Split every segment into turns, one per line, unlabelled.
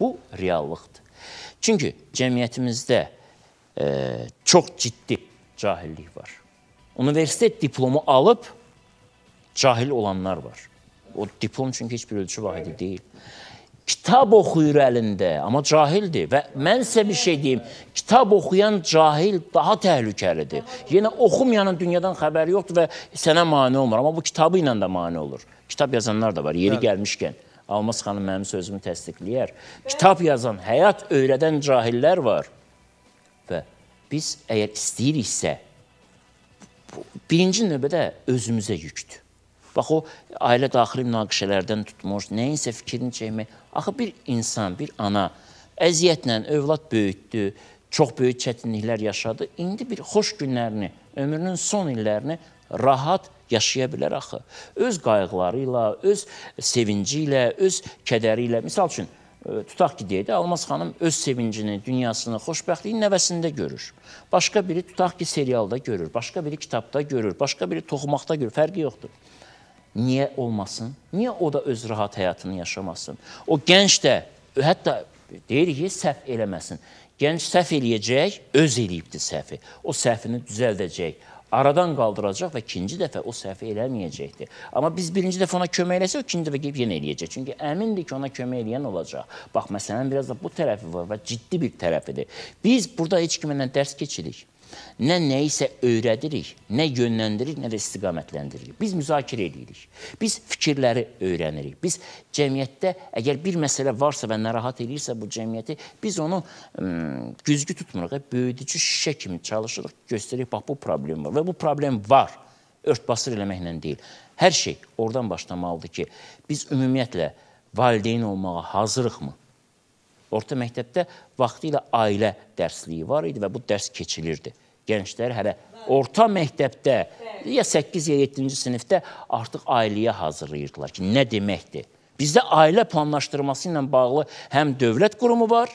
Bu reallıqdır. Çünki cəmiyyətimizdə e, çox ciddi cahillik var. Universitet diplomu alıb cahil olanlar var. O diplom çünki heç bir ölçü vahidi deyil. Kitab oxuyur əlində, amma cahildir və mən sizə bir şey deyim, kitab oxuyan cahil daha təhlükəlidir. Yenə oxumayanın dünyadan xəbəri yoxdur və sənə mane olmur, amma bu kitabı ilə də mane olur. Kitab yazanlar da var, yeri gəlmişkən. Bəli. Almaz xanım mənim sözümü təsdiqləyər. Kitab yazan, həyat öyrədən cahillər var. Və biz əgər istəyiriksə, birinci növbədə özümüzə yüktür. Bax o ailə daxili münaqişələrdən tutmuş, nəyinsə fikrini çəkmək. Axı bir insan, bir ana əziyyətlə övlad böyütdü, çox böyük çətinliklər yaşadı. İndi bir xoş günlərini, ömrünün son illərini rahat yaşaya bilər axı. Öz qayğıları ilə, öz sevinci ilə, öz kədəri ilə. Məsəl üçün e, tutaq ki, deyək də Almaz xanım öz sevincini, dünyasını, xoşbəxtliyi nəvəsində görür. Başqa biri tutaq ki, serialda görür, başqa biri kitabda görür, başqa biri toxumaqda görür, fərqi yoxdur. Niyə olmasın? Niyə o da öz rahat həyatını yaşamasın? O gənc də, hətta deyirik ki, səhv eləməsin. Gənc səhv eləyəcək, öz eləyibdi səhvi. O səhvini düzəldəcək, aradan qaldıracaq və ikinci dəfə o səhvi eləməyəcəkdir. Amma biz birinci dəfə ona kömək eləsək, ikinci dəfə gəlib yenə eləyəcək. Çünki əmindir ki, ona kömək eləyən olacaq. Bax, məsələnin biraz da bu tərəfi var və ciddi bir tərəfidir. Biz burada heç kimlə dərs keçirik. Nə nəyisə öyrədirik, nə yönləndiririk, nə də istiqamətləndiririk. Biz müzakirə edirik. Biz fikirləri öyrənirik. Biz cəmiyyətdə əgər bir məsələ varsa və narahat eləyirsə bu cəmiyyəti, biz onu ım, güzgü tutmuruq, böyüdücü şişə kimi çalışırıq, göstəririk, bax bu problem var və bu problem var. Örtbasır eləməklə deyil. Hər şey oradan başlamalıdır ki, biz ümumiyyətlə valideyn olmağa hazırıqmı? Orta məktəbdə vaxtilə ailə dərsliyi var idi və bu dərs keçilirdi. Gənclər hələ orta məktəbdə, ya 8 ya 7-ci sinifdə artıq ailəyə hazırlayırdılar ki, nə deməkdir? Bizdə ailə planlaşdırması ilə bağlı həm dövlət qurumu var,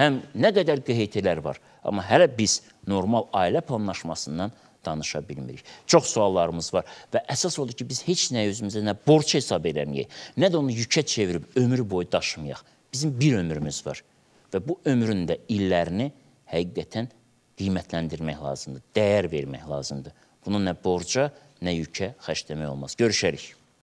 həm nə qədər QHT-lər var. Amma hələ biz normal ailə planlaşmasından danışa bilmirik. Çox suallarımız var və əsas odur ki, biz heç nə özümüzə nə borc hesab eləməyək, nə də onu yükə çevirib ömür boyu daşımayaq. Bizim bir ömrümüz var və bu ömrün də illərini həqiqətən qiymətləndirmək lazımdır, dəyər vermək lazımdır. Bunu nə borca, nə yükə xərcləmək olmaz. Görüşərik.